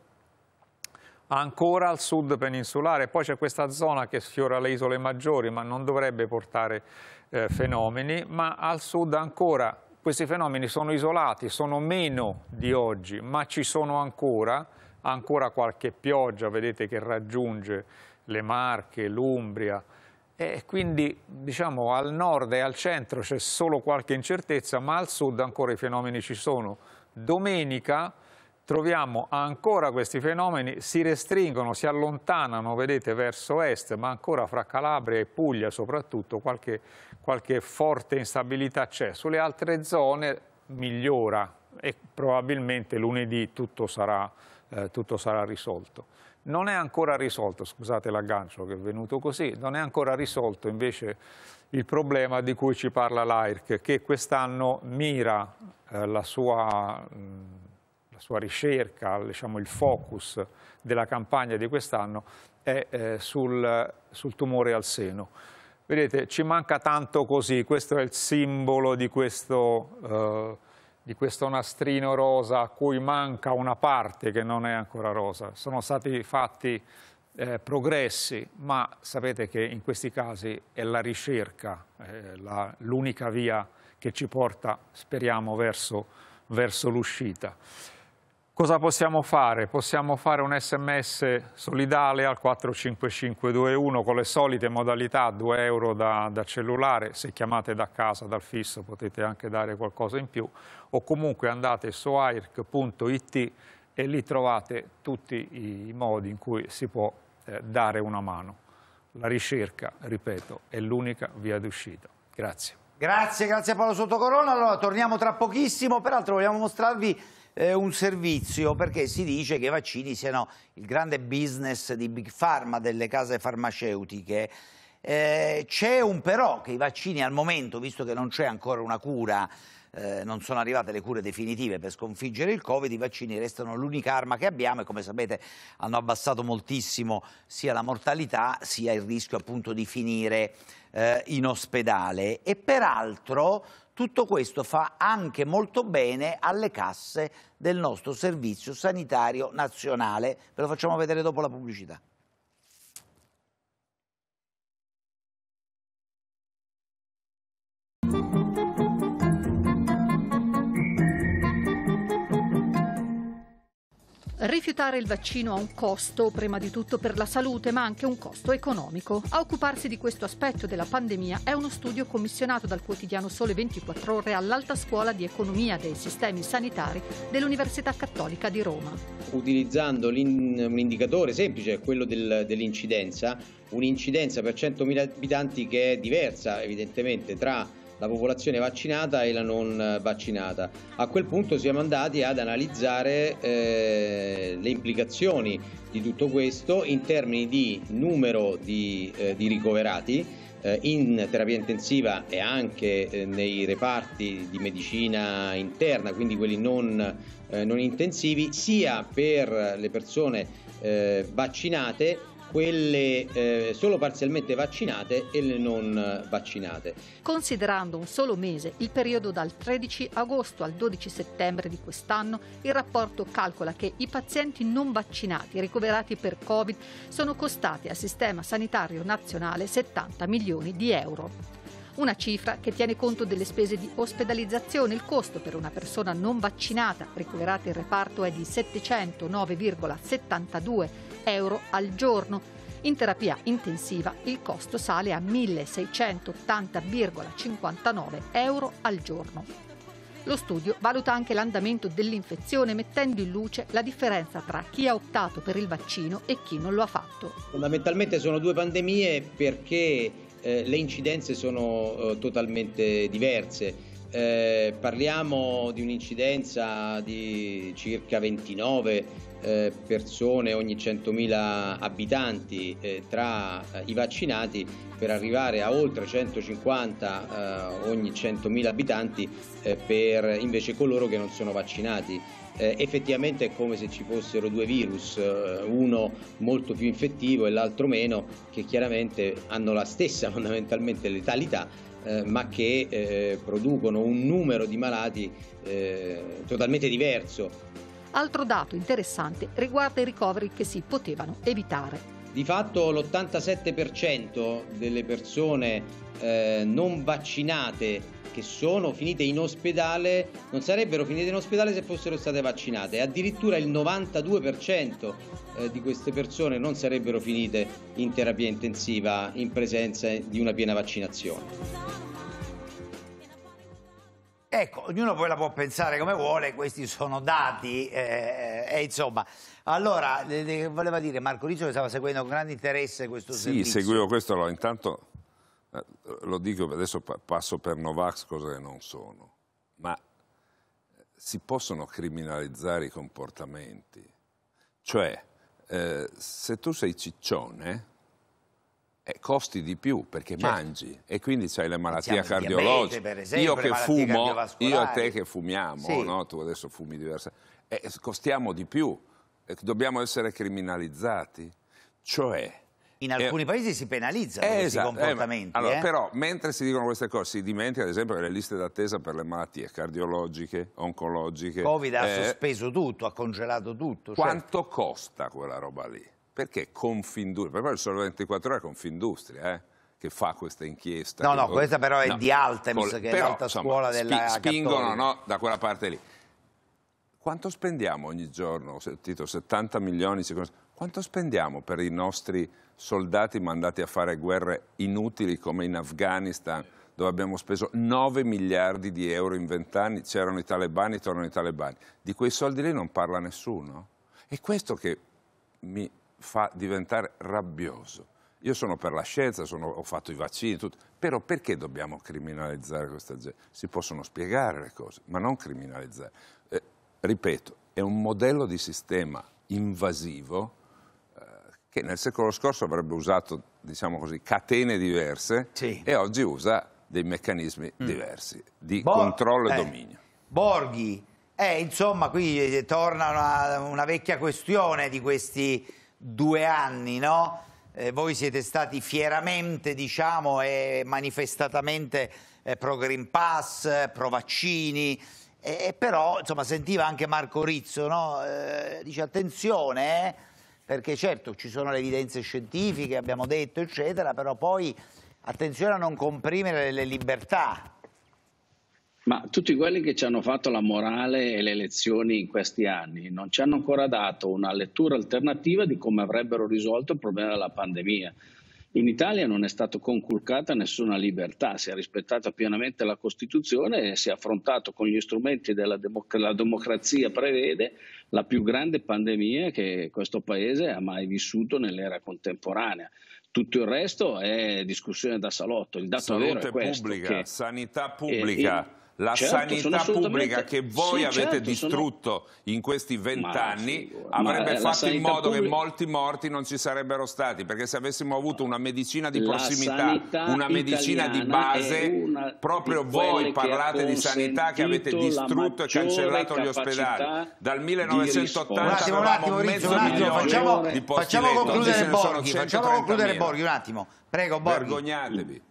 ancora al sud peninsulare, poi c'è questa zona che sfiora le isole maggiori ma non dovrebbe portare eh, fenomeni, ma al sud ancora questi fenomeni sono isolati, sono meno di oggi, ma ci sono ancora, ancora qualche pioggia, vedete che raggiunge le Marche, l'Umbria, e quindi diciamo, al nord e al centro c'è solo qualche incertezza, ma al sud ancora i fenomeni ci sono. Domenica troviamo ancora questi fenomeni, si restringono, si allontanano, vedete, verso est, ma ancora fra Calabria e Puglia soprattutto qualche, qualche forte instabilità c'è. Sulle altre zone migliora e probabilmente lunedì tutto sarà, eh, tutto sarà risolto. Non è ancora risolto, scusate l'aggancio che è venuto così, non è ancora risolto invece il problema di cui ci parla l'AIRC, che quest'anno mira eh, la, sua, mh, mm, la, sua, ricerca, diciamo, il focus della campagna di quest'anno è eh, sul, sul tumore al seno. Vedete, ci manca tanto così, questo è il simbolo di questo... Eh, di questo nastrino rosa a cui manca una parte che non è ancora rosa. Sono stati fatti eh, progressi, ma sapete che in questi casi è la ricerca eh, l'unica via che ci porta, speriamo, verso, verso l'uscita. Cosa possiamo fare? Possiamo fare un sms solidale al 45521 con le solite modalità, 2 euro da, da cellulare, se chiamate da casa, dal fisso potete anche dare qualcosa in più, o comunque andate su airc.it e lì trovate tutti i modi in cui si può eh, dare una mano. La ricerca, ripeto, è l'unica via d'uscita. Grazie. Grazie, grazie Paolo Sottocorona. Allora torniamo tra pochissimo, peraltro vogliamo mostrarvi eh, un servizio perché si dice che i vaccini siano il grande business di Big Pharma, delle case farmaceutiche. Eh, c'è un però che i vaccini al momento, visto che non c'è ancora una cura, eh, non sono arrivate le cure definitive per sconfiggere il Covid, i vaccini restano l'unica arma che abbiamo e come sapete hanno abbassato moltissimo sia la mortalità sia il rischio appunto di finire eh, in ospedale e peraltro tutto questo fa anche molto bene alle casse del nostro Servizio Sanitario Nazionale. Ve lo facciamo vedere dopo la pubblicità. Rifiutare il vaccino ha un costo, prima di tutto per la salute, ma anche un costo economico. A occuparsi di questo aspetto della pandemia è uno studio commissionato dal quotidiano Sole 24 Ore all'Alta Scuola di Economia dei Sistemi Sanitari dell'Università Cattolica di Roma. Utilizzando un indicatore semplice, quello del, dell'incidenza, un'incidenza per 100.000 abitanti che è diversa evidentemente tra la popolazione vaccinata e la non eh, vaccinata. A quel punto siamo andati ad analizzare eh, le implicazioni di tutto questo in termini di numero di, eh, di ricoverati eh, in terapia intensiva e anche eh, nei reparti di medicina interna, quindi quelli non, eh, non intensivi, sia per le persone vaccinate quelle eh, solo parzialmente vaccinate e le non eh, vaccinate. Considerando un solo mese, il periodo dal 13 agosto al 12 settembre di quest'anno, il rapporto calcola che i pazienti non vaccinati ricoverati per Covid sono costati al Sistema Sanitario Nazionale 70 milioni di euro. Una cifra che tiene conto delle spese di ospedalizzazione. Il costo per una persona non vaccinata ricoverata in reparto è di 709,72 euro al giorno. In terapia intensiva il costo sale a 1.680,59 euro al giorno. Lo studio valuta anche l'andamento dell'infezione mettendo in luce la differenza tra chi ha optato per il vaccino e chi non lo ha fatto. Fondamentalmente sono due pandemie perché eh, le incidenze sono eh, totalmente diverse. Eh, parliamo di un'incidenza di circa 29 eh, persone ogni 100.000 abitanti eh, tra eh, i vaccinati per arrivare a oltre 150 ogni 100.000 abitanti per invece coloro che non sono vaccinati. Eh, effettivamente è come se ci fossero due virus, eh, uno molto più infettivo e l'altro meno, che chiaramente hanno la stessa fondamentalmente letalità, eh, ma che producono un numero di malati totalmente diverso Altro dato interessante riguarda i ricoveri che si potevano evitare. Di fatto l'87% delle persone eh, non vaccinate che sono finite in ospedale non sarebbero finite in ospedale se fossero state vaccinate. Addirittura il 92% eh, di queste persone non sarebbero finite in terapia intensiva in presenza di una piena vaccinazione. Ecco, ognuno poi la può pensare come vuole, questi sono dati eh, eh e insomma... Allora, voleva dire Marco Riccio che stava seguendo con grande interesse questo sì, servizio. Sì, seguivo questo, allora, intanto eh, lo dico, adesso passo per Novax cosa che non sono, ma eh, si possono criminalizzare i comportamenti. Cioè, eh, se tu sei ciccione eh, costi di più perché certo. mangi e quindi c'hai le malattie cardiologiche. Esempio, io che fumo, io e te che fumiamo, sì. no? tu adesso fumi diversa, eh, costiamo di più, eh, dobbiamo essere criminalizzati. Cioè. In eh, alcuni paesi si penalizzano eh, questi esatto, eh, comportamenti. allora, Però, mentre si dicono queste cose, si dimentica ad esempio che le liste d'attesa per le malattie cardiologiche, oncologiche. Covid ha sospeso tutto, ha congelato tutto. Certo. Quanto certo. costa quella roba lì? Perché Confindustria? Per il Sole 24 ore Confindustria, eh, che fa questa inchiesta. No, no, questa però è no, di Altems, col... che però, è l'alta scuola della spi- Spingono no, da quella parte lì. Quanto spendiamo ogni giorno? Ho sentito 70 milioni, quanto spendiamo per i nostri soldati mandati a fare guerre inutili come in Afghanistan, dove abbiamo speso 9 miliardi di euro in 20 anni, c'erano i talebani, tornano i talebani. Di quei soldi lì non parla nessuno. E questo che mi fa diventare rabbioso. Io sono per la scienza, sono, ho fatto i vaccini, tutto, però perché dobbiamo criminalizzare questa gente? Si possono spiegare le cose, ma non criminalizzare. Eh, ripeto, è un modello di sistema invasivo eh, che nel secolo scorso avrebbe usato, diciamo così, catene diverse sì. e oggi usa dei meccanismi mm. diversi di Bo controllo eh. e dominio. Borghi, eh, insomma, qui torna una, una vecchia questione di questi due anni, no? eh, voi siete stati fieramente diciamo, e manifestatamente eh, pro Green Pass, pro vaccini, eh, però insomma, sentiva anche Marco Rizzo, no? Eh, dice attenzione, eh, perché certo ci sono le evidenze scientifiche, abbiamo detto, eccetera, però poi attenzione a non comprimere le libertà, ma tutti quelli che ci hanno fatto la morale e le lezioni in questi anni non ci hanno ancora dato una lettura alternativa di come avrebbero risolto il problema della pandemia. In Italia non è stata conculcata nessuna libertà, si è rispettata pienamente la Costituzione e si è affrontato con gli strumenti della democ la democrazia prevede la più grande pandemia che questo Paese ha mai vissuto nell'era contemporanea. Tutto il resto è discussione da salotto. Il dato Salute vero è questo, pubblica, sanità pubblica. Eh, la certo, sanità pubblica che voi sì, avete certo, distrutto sono... in questi vent'anni avrebbe fatto in modo pubblica... che molti morti non ci sarebbero stati, perché se avessimo avuto una medicina di prossimità, una medicina di base, proprio di voi parlate di sanità che avete distrutto e cancellato gli ospedali. Dal 1980 un attimo, un attimo, un attimo facciamo, facciamo concludere Borghi, facciamo concludere Borghi un attimo. Prego Borghi. Vergognatevi.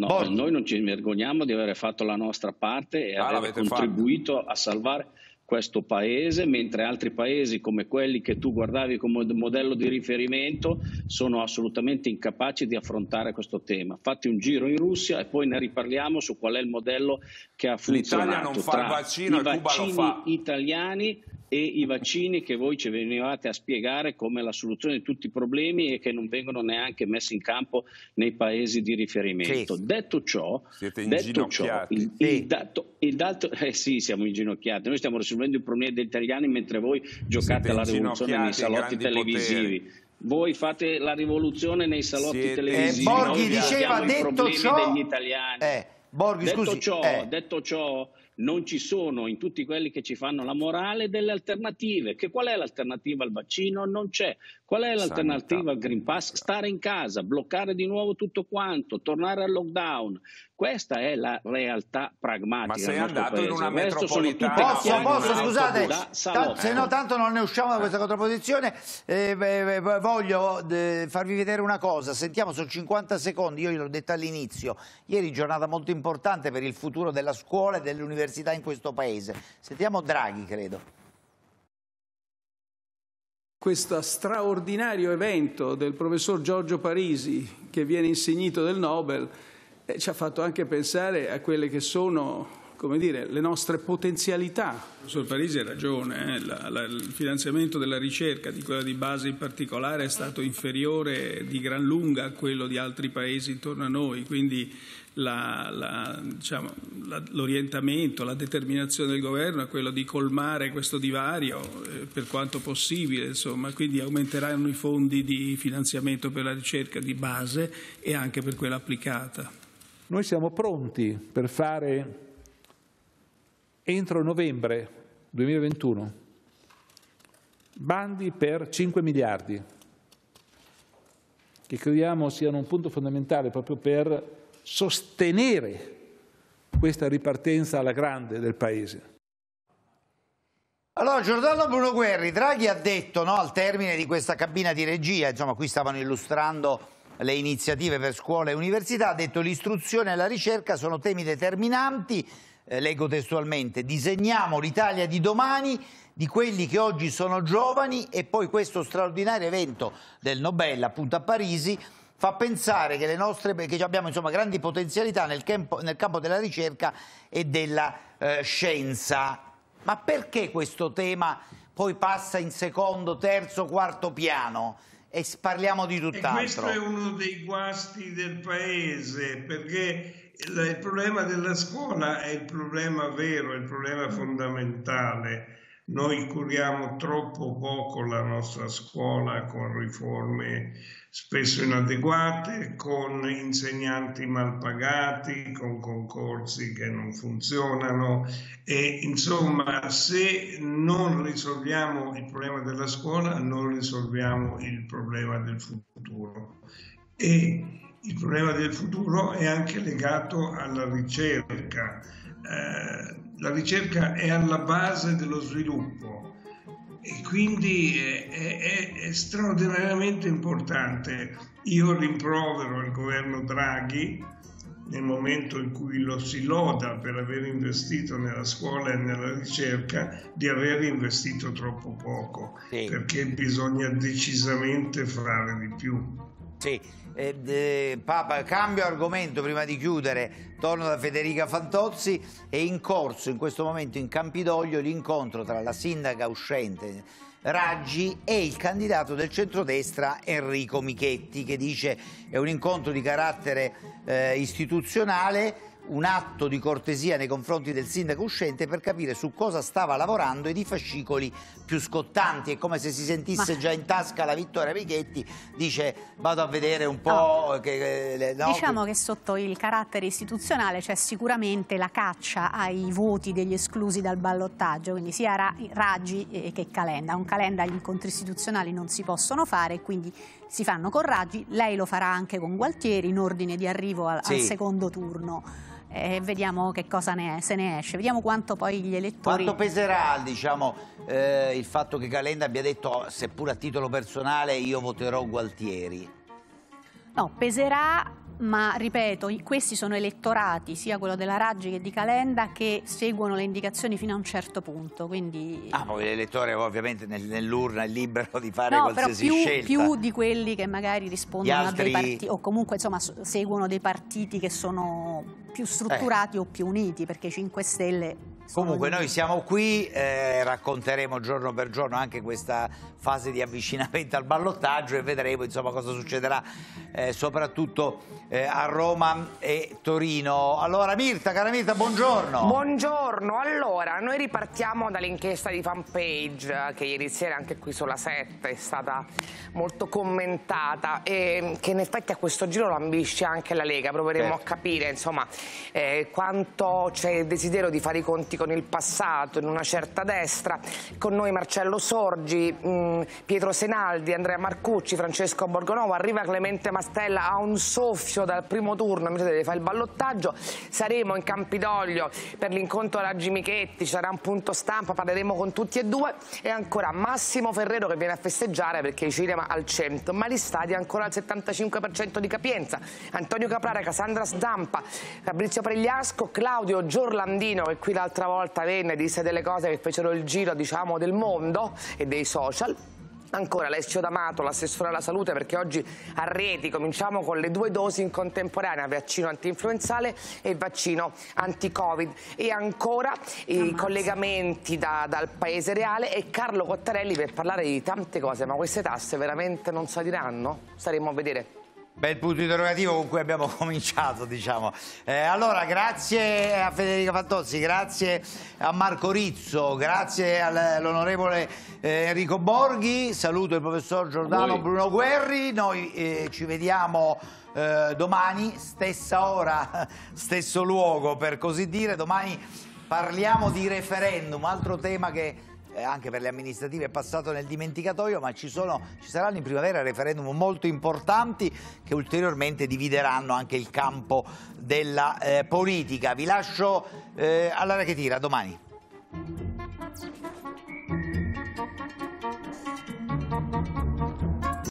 No, Borghi. noi non ci vergogniamo di aver fatto la nostra parte e ah, aver contribuito fatto. a salvare questo paese, mentre altri paesi come quelli che tu guardavi come modello di riferimento sono assolutamente incapaci di affrontare questo tema. Fatti un giro in Russia e poi ne riparliamo su qual è il modello che ha funzionato. L'Italia non fa il vaccino, i Cuba lo fa. italiani e i vaccini che voi ci venivate a spiegare come la soluzione di tutti i problemi e che non vengono neanche messi in campo nei paesi di riferimento. Sì. Detto ciò, detto ciò il, sì. il, dato, il dato eh sì, siamo inginocchiati. Noi stiamo risolvendo i problemi degli italiani mentre voi giocate alla rivoluzione nei salotti televisivi. Poteri. Voi fate la rivoluzione nei salotti Siete... televisivi. Eh, Borghi Noi diceva detto ciò degli italiani. Eh, Borghi, detto, scusi, ciò, eh. detto ciò non ci sono in tutti quelli che ci fanno la morale delle alternative. Che qual è l'alternativa al vaccino? Non c'è. Qual è l'alternativa Sanità. al Green Pass? Stare in casa, bloccare di nuovo tutto quanto, tornare al lockdown. Questa è la realtà pragmatica. Ma sei andato paese. in una metropolitana. Posso, posso, scusate, se no tanto non ne usciamo da questa eh. contrapposizione. Eh, beh, beh, voglio eh, farvi vedere una cosa, sentiamo, sono 50 secondi, io l'ho detto all'inizio. Ieri giornata molto importante per il futuro della scuola e dell'università diversità in questo Paese. Sentiamo Draghi, credo. Questo straordinario evento del professor Giorgio Parisi, che viene insignito del Nobel, eh, ci ha fatto anche pensare a quelle che sono come dire, le nostre potenzialità. Il professor Parisi ha ragione, eh? la, la, il finanziamento della ricerca, di quella di base in particolare, è stato inferiore di gran lunga a quello di altri paesi intorno a noi, quindi l'orientamento, la, diciamo, la determinazione del governo è quello di colmare questo divario eh, per quanto possibile, insomma. quindi aumenteranno i fondi di finanziamento per la ricerca di base e anche per quella applicata. Noi siamo pronti per fare entro novembre 2021 bandi per 5 miliardi, che crediamo siano un punto fondamentale proprio per sostenere questa ripartenza alla grande del Paese. Allora Giordano Bruno Guerri, Draghi ha detto no, al termine di questa cabina di regia, insomma qui stavano illustrando le iniziative per scuola e università, ha detto l'istruzione e la ricerca sono temi determinanti eh, leggo testualmente, disegniamo l'Italia di domani, di quelli che oggi sono giovani e poi questo straordinario evento del Nobel appunto a Parisi fa pensare che, le nostre, che abbiamo insomma, grandi potenzialità nel campo, nel campo, della ricerca e della eh, scienza. Ma perché questo tema poi passa in secondo, terzo, quarto piano? e parliamo di tutt'altro. questo è uno dei guasti del paese, perché il problema della scuola è il problema vero, il problema fondamentale. Noi curiamo troppo poco la nostra scuola con riforme spesso inadeguate, con insegnanti mal pagati, con concorsi che non funzionano e insomma se non risolviamo il problema della scuola non risolviamo il problema del futuro. E il problema del futuro è anche legato alla ricerca. Eh, la ricerca è alla base dello sviluppo e quindi è, è, è straordinariamente importante. Io rimprovero il governo Draghi nel momento in cui lo si loda per aver investito nella scuola e nella ricerca, di aver investito troppo poco, sì. perché bisogna decisamente fare di più. Sì. Eh, eh, Papa, cambio argomento prima di chiudere, torno da Federica Fantozzi, è in corso in questo momento in Campidoglio l'incontro tra la sindaca uscente Raggi e il candidato del centrodestra Enrico Michetti che dice è un incontro di carattere eh, istituzionale un atto di cortesia nei confronti del sindaco uscente per capire su cosa stava lavorando ed i fascicoli più scottanti. È come se si sentisse Ma... già in tasca la Vittoria Michetti, dice vado a vedere un po'... Oh. Che, eh, no, diciamo che sotto il carattere istituzionale c'è sicuramente la caccia ai voti degli esclusi dal ballottaggio, quindi sia Ra Raggi eh, che Calenda. Un Calenda gli incontri istituzionali non si possono fare, quindi si fanno con Raggi, lei lo farà anche con Gualtieri in ordine di arrivo al, sì. al secondo turno e vediamo che cosa ne se ne esce, vediamo quanto poi gli elettori... Quanto peserà diciamo, eh, il fatto che Calenda abbia detto, oh, seppur a titolo personale, io voterò Gualtieri? No, peserà ma ripeto, questi sono elettorati, sia quello della Raggi che di Calenda, che seguono le indicazioni fino a un certo punto. Quindi... Ah, poi l'elettore ovviamente nel, nell'urna è libero di fare no, qualsiasi più, scelta. più di quelli che magari rispondono altri... a dei partiti, o comunque insomma seguono dei partiti che sono più strutturati eh. o più uniti, perché 5 Stelle Comunque noi siamo qui, eh, racconteremo giorno per giorno anche questa fase di avvicinamento al ballottaggio e vedremo insomma, cosa succederà eh, soprattutto eh, a Roma e Torino. Allora Mirta, cara Mirta, buongiorno. Buongiorno, allora noi ripartiamo dall'inchiesta di fanpage eh, che ieri sera anche qui sulla 7 è stata molto commentata e mm, che in effetti a questo giro lo ambisce anche la Lega, proveremo certo. a capire insomma eh, quanto c'è il desiderio di fare i conti con il passato, in una certa destra, con noi Marcello Sorgi, mm, Pietro Senaldi, Andrea Marcucci, Francesco Borgonovo, arriva Clemente Mastella a un soffio dal primo turno, invece deve fare il ballottaggio, saremo in Campidoglio per l'incontro alla Raggi Michetti, ci sarà un punto stampa, parleremo con tutti e due e ancora Massimo Ferrero che viene a festeggiare perché il cinema al 100, ma gli stadi ancora al 75% di capienza, Antonio Caprara, Cassandra Stampa, Fabrizio Pregliasco, Claudio Giorlandino che qui l'altra volta volta venne e disse delle cose che fecero il giro diciamo, del mondo e dei social Ancora Alessio D'Amato, l'assessore alla salute, perché oggi a Reti cominciamo con le due dosi in contemporanea, vaccino anti-influenzale e vaccino anti-Covid. E ancora Ammazza. i collegamenti da, dal Paese Reale e Carlo Cottarelli per parlare di tante cose, ma queste tasse veramente non saliranno? Staremo a vedere. Bel punto interrogativo con cui abbiamo cominciato, diciamo. Eh, allora, grazie a Federica Fantozzi, grazie a Marco Rizzo, grazie all'onorevole eh, Enrico Borghi, saluto il professor Giordano Bruno Guerri, noi eh, ci vediamo eh, domani, stessa ora, stesso luogo per così dire, domani parliamo di referendum, altro tema che eh, anche per le amministrative è passato nel dimenticatoio, ma ci, sono, ci, saranno in primavera referendum molto importanti che ulteriormente divideranno anche il campo della eh, politica. Vi lascio eh, alla racchettira, domani.